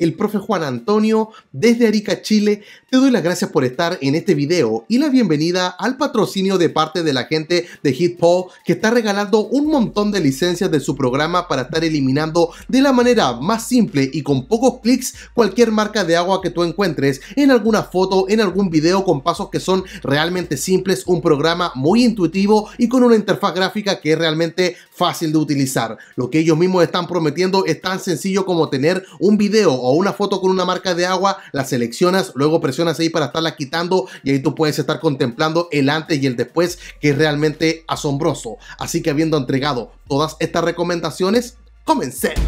el profe Juan Antonio desde Arica, Chile. Te doy las gracias por estar en este video y la bienvenida al patrocinio de parte de la gente de HitPoll que está regalando un montón de licencias de su programa para estar eliminando de la manera más simple y con pocos clics cualquier marca de agua que tú encuentres en alguna foto, en algún video con pasos que son realmente simples, un programa muy intuitivo y con una interfaz gráfica que es realmente fácil de utilizar. Lo que ellos mismos están prometiendo es tan sencillo como tener un video o o una foto con una marca de agua, la seleccionas, luego presionas ahí para estarla quitando y ahí tú puedes estar contemplando el antes y el después, que es realmente asombroso. Así que habiendo entregado todas estas recomendaciones, comencemos.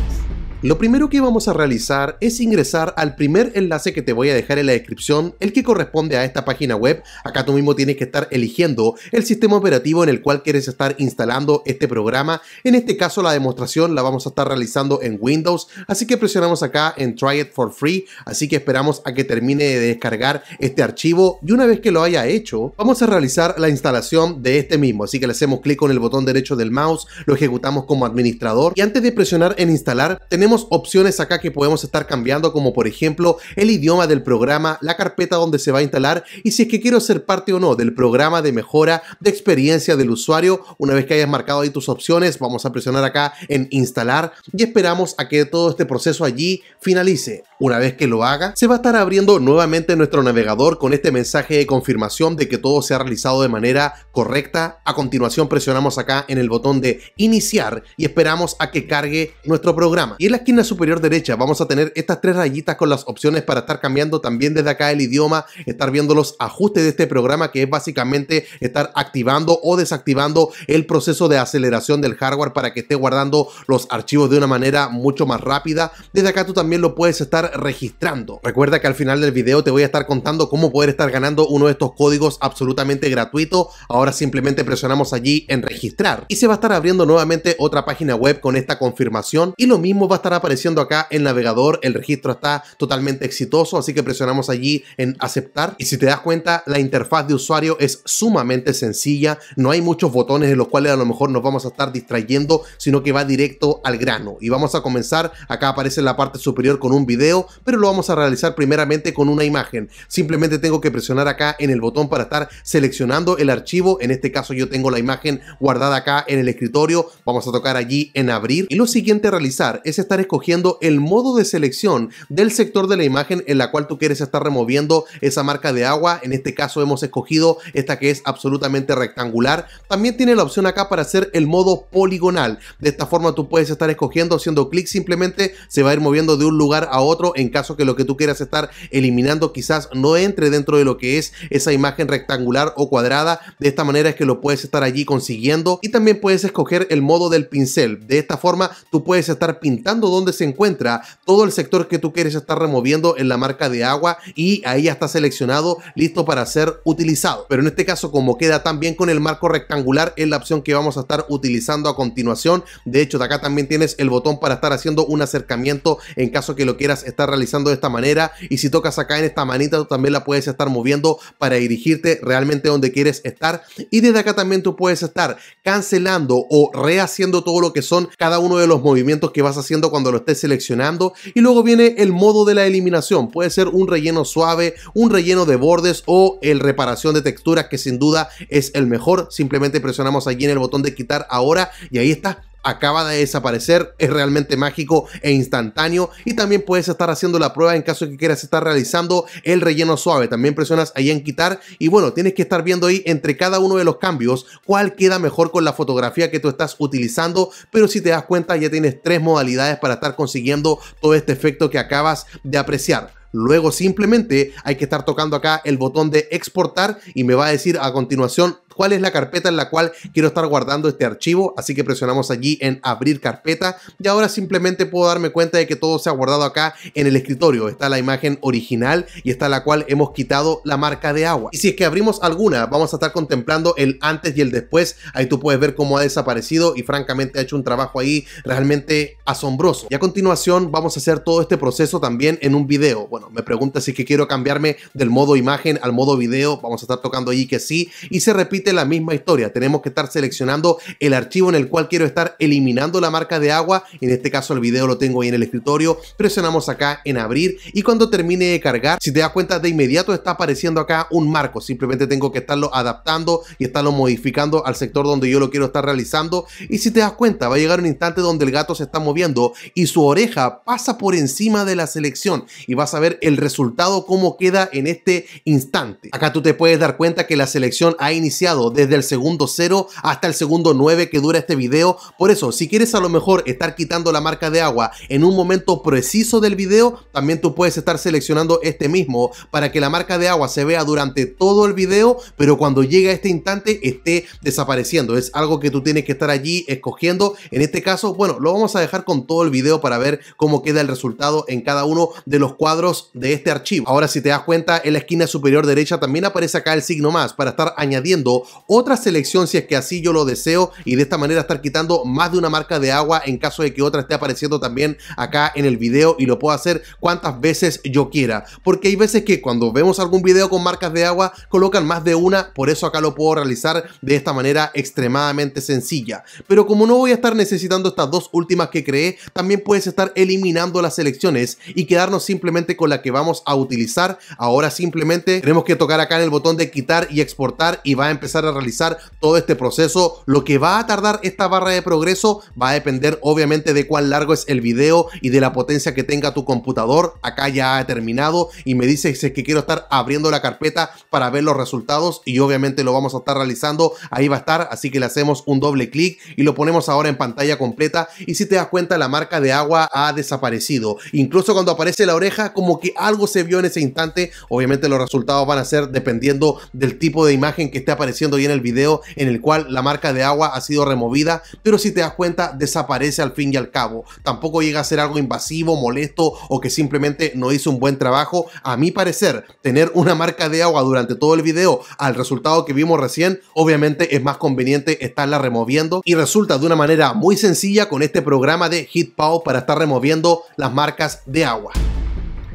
Lo primero que vamos a realizar es ingresar al primer enlace que te voy a dejar en la descripción, el que corresponde a esta página web. Acá tú mismo tienes que estar eligiendo el sistema operativo en el cual quieres estar instalando este programa. En este caso la demostración la vamos a estar realizando en Windows, así que presionamos acá en Try it for free, así que esperamos a que termine de descargar este archivo y una vez que lo haya hecho, vamos a realizar la instalación de este mismo, así que le hacemos clic con el botón derecho del mouse, lo ejecutamos como administrador y antes de presionar en instalar tenemos opciones acá que podemos estar cambiando como por ejemplo el idioma del programa, la carpeta donde se va a instalar y si es que quiero ser parte o no del programa de mejora de experiencia del usuario. Una vez que hayas marcado ahí tus opciones vamos a presionar acá en instalar y esperamos a que todo este proceso allí finalice. Una vez que lo haga se va a estar abriendo nuevamente nuestro navegador con este mensaje de confirmación de que todo se ha realizado de manera correcta. A continuación presionamos acá en el botón de iniciar y esperamos a que cargue nuestro programa. Y en la esquina superior derecha vamos a tener estas tres rayitas con las opciones para estar cambiando también desde acá el idioma, estar viendo los ajustes de este programa que es básicamente estar activando o desactivando el proceso de aceleración del hardware para que esté guardando los archivos de una manera mucho más rápida. Desde acá tú también lo puedes estar registrando. Recuerda que al final del video te voy a estar contando cómo poder estar ganando uno de estos códigos absolutamente gratuito. Ahora simplemente presionamos allí en registrar y se va a estar abriendo nuevamente otra página web con esta confirmación y lo mismo va a estar apareciendo acá el navegador, el registro está totalmente exitoso, así que presionamos allí en aceptar y si te das cuenta la interfaz de usuario es sumamente sencilla, no hay muchos botones en los cuales a lo mejor nos vamos a estar distrayendo, sino que va directo al grano y vamos a comenzar, acá aparece en la parte superior con un video, pero lo vamos a realizar primeramente con una imagen, simplemente tengo que presionar acá en el botón para estar seleccionando el archivo, en este caso yo tengo la imagen guardada acá en el escritorio, vamos a tocar allí en abrir y lo siguiente a realizar es esta escogiendo el modo de selección del sector de la imagen en la cual tú quieres estar removiendo esa marca de agua. En este caso hemos escogido esta que es absolutamente rectangular. También tiene la opción acá para hacer el modo poligonal. De esta forma tú puedes estar escogiendo, haciendo clic simplemente se va a ir moviendo de un lugar a otro en caso que lo que tú quieras estar eliminando quizás no entre dentro de lo que es esa imagen rectangular o cuadrada. De esta manera es que lo puedes estar allí consiguiendo y también puedes escoger el modo del pincel. De esta forma tú puedes estar pintando donde dónde se encuentra todo el sector que tú quieres estar removiendo en la marca de agua y ahí ya está seleccionado, listo para ser utilizado. Pero en este caso, como queda también con el marco rectangular, es la opción que vamos a estar utilizando a continuación. De hecho, de acá también tienes el botón para estar haciendo un acercamiento en caso que lo quieras estar realizando de esta manera. Y si tocas acá en esta manita, tú también la puedes estar moviendo para dirigirte realmente donde quieres estar. Y desde acá también tú puedes estar cancelando o rehaciendo todo lo que son cada uno de los movimientos que vas haciendo cuando lo estés seleccionando. Y luego viene el modo de la eliminación. Puede ser un relleno suave, un relleno de bordes o el reparación de texturas que sin duda es el mejor. Simplemente presionamos aquí en el botón de quitar ahora y ahí está acaba de desaparecer, es realmente mágico e instantáneo. Y también puedes estar haciendo la prueba en caso que quieras estar realizando el relleno suave. También presionas ahí en quitar y bueno, tienes que estar viendo ahí entre cada uno de los cambios cuál queda mejor con la fotografía que tú estás utilizando. Pero si te das cuenta ya tienes tres modalidades para estar consiguiendo todo este efecto que acabas de apreciar. Luego simplemente hay que estar tocando acá el botón de exportar y me va a decir a continuación cuál es la carpeta en la cual quiero estar guardando este archivo, así que presionamos allí en abrir carpeta y ahora simplemente puedo darme cuenta de que todo se ha guardado acá en el escritorio, está la imagen original y está la cual hemos quitado la marca de agua. Y si es que abrimos alguna, vamos a estar contemplando el antes y el después, ahí tú puedes ver cómo ha desaparecido y francamente ha hecho un trabajo ahí realmente asombroso. Y a continuación vamos a hacer todo este proceso también en un video, me pregunta si es que quiero cambiarme del modo imagen al modo video. Vamos a estar tocando allí que sí. Y se repite la misma historia. Tenemos que estar seleccionando el archivo en el cual quiero estar eliminando la marca de agua. En este caso el video lo tengo ahí en el escritorio. Presionamos acá en abrir y cuando termine de cargar, si te das cuenta de inmediato está apareciendo acá un marco. Simplemente tengo que estarlo adaptando y estarlo modificando al sector donde yo lo quiero estar realizando. Y si te das cuenta, va a llegar un instante donde el gato se está moviendo y su oreja pasa por encima de la selección y vas a ver el resultado cómo queda en este instante. Acá tú te puedes dar cuenta que la selección ha iniciado desde el segundo 0 hasta el segundo 9 que dura este video. Por eso, si quieres a lo mejor estar quitando la marca de agua en un momento preciso del video, también tú puedes estar seleccionando este mismo para que la marca de agua se vea durante todo el video, pero cuando llega a este instante esté desapareciendo. Es algo que tú tienes que estar allí escogiendo. En este caso, bueno, lo vamos a dejar con todo el video para ver cómo queda el resultado en cada uno de los cuadros de este archivo. Ahora si te das cuenta en la esquina superior derecha también aparece acá el signo más para estar añadiendo otra selección si es que así yo lo deseo y de esta manera estar quitando más de una marca de agua en caso de que otra esté apareciendo también acá en el video y lo puedo hacer cuantas veces yo quiera. Porque hay veces que cuando vemos algún video con marcas de agua colocan más de una, por eso acá lo puedo realizar de esta manera extremadamente sencilla. Pero como no voy a estar necesitando estas dos últimas que creé, también puedes estar eliminando las selecciones y quedarnos simplemente con la que vamos a utilizar. Ahora simplemente tenemos que tocar acá en el botón de quitar y exportar y va a empezar a realizar todo este proceso. Lo que va a tardar esta barra de progreso va a depender obviamente de cuán largo es el video y de la potencia que tenga tu computador. Acá ya ha terminado y me dice que quiero estar abriendo la carpeta para ver los resultados y obviamente lo vamos a estar realizando. Ahí va a estar, así que le hacemos un doble clic y lo ponemos ahora en pantalla completa. Y si te das cuenta, la marca de agua ha desaparecido. Incluso cuando aparece la oreja, como que algo se vio en ese instante. Obviamente los resultados van a ser dependiendo del tipo de imagen que esté apareciendo ahí en el video en el cual la marca de agua ha sido removida, pero si te das cuenta desaparece al fin y al cabo. Tampoco llega a ser algo invasivo, molesto o que simplemente no hizo un buen trabajo. A mi parecer, tener una marca de agua durante todo el video al resultado que vimos recién, obviamente es más conveniente estarla removiendo y resulta de una manera muy sencilla con este programa de HitPow para estar removiendo las marcas de agua.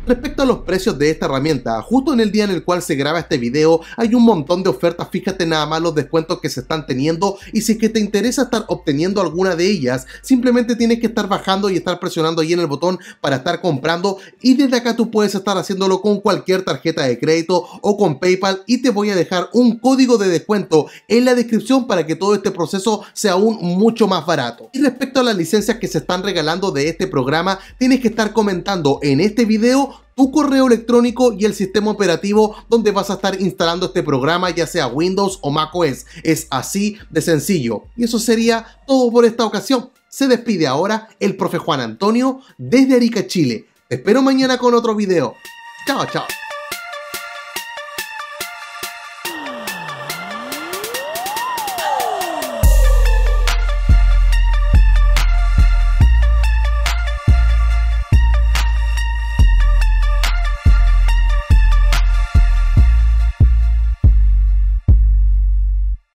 Respecto a los precios de esta herramienta, justo en el día en el cual se graba este video hay un montón de ofertas, fíjate nada más los descuentos que se están teniendo y si es que te interesa estar obteniendo alguna de ellas, simplemente tienes que estar bajando y estar presionando ahí en el botón para estar comprando y desde acá tú puedes estar haciéndolo con cualquier tarjeta de crédito o con PayPal y te voy a dejar un código de descuento en la descripción para que todo este proceso sea aún mucho más barato. Y respecto a las licencias que se están regalando de este programa, tienes que estar comentando en este video tu correo electrónico y el sistema operativo donde vas a estar instalando este programa, ya sea Windows o macOS. Es así de sencillo. Y eso sería todo por esta ocasión. Se despide ahora el profe Juan Antonio desde Arica, Chile. Te espero mañana con otro video. Chao, chao.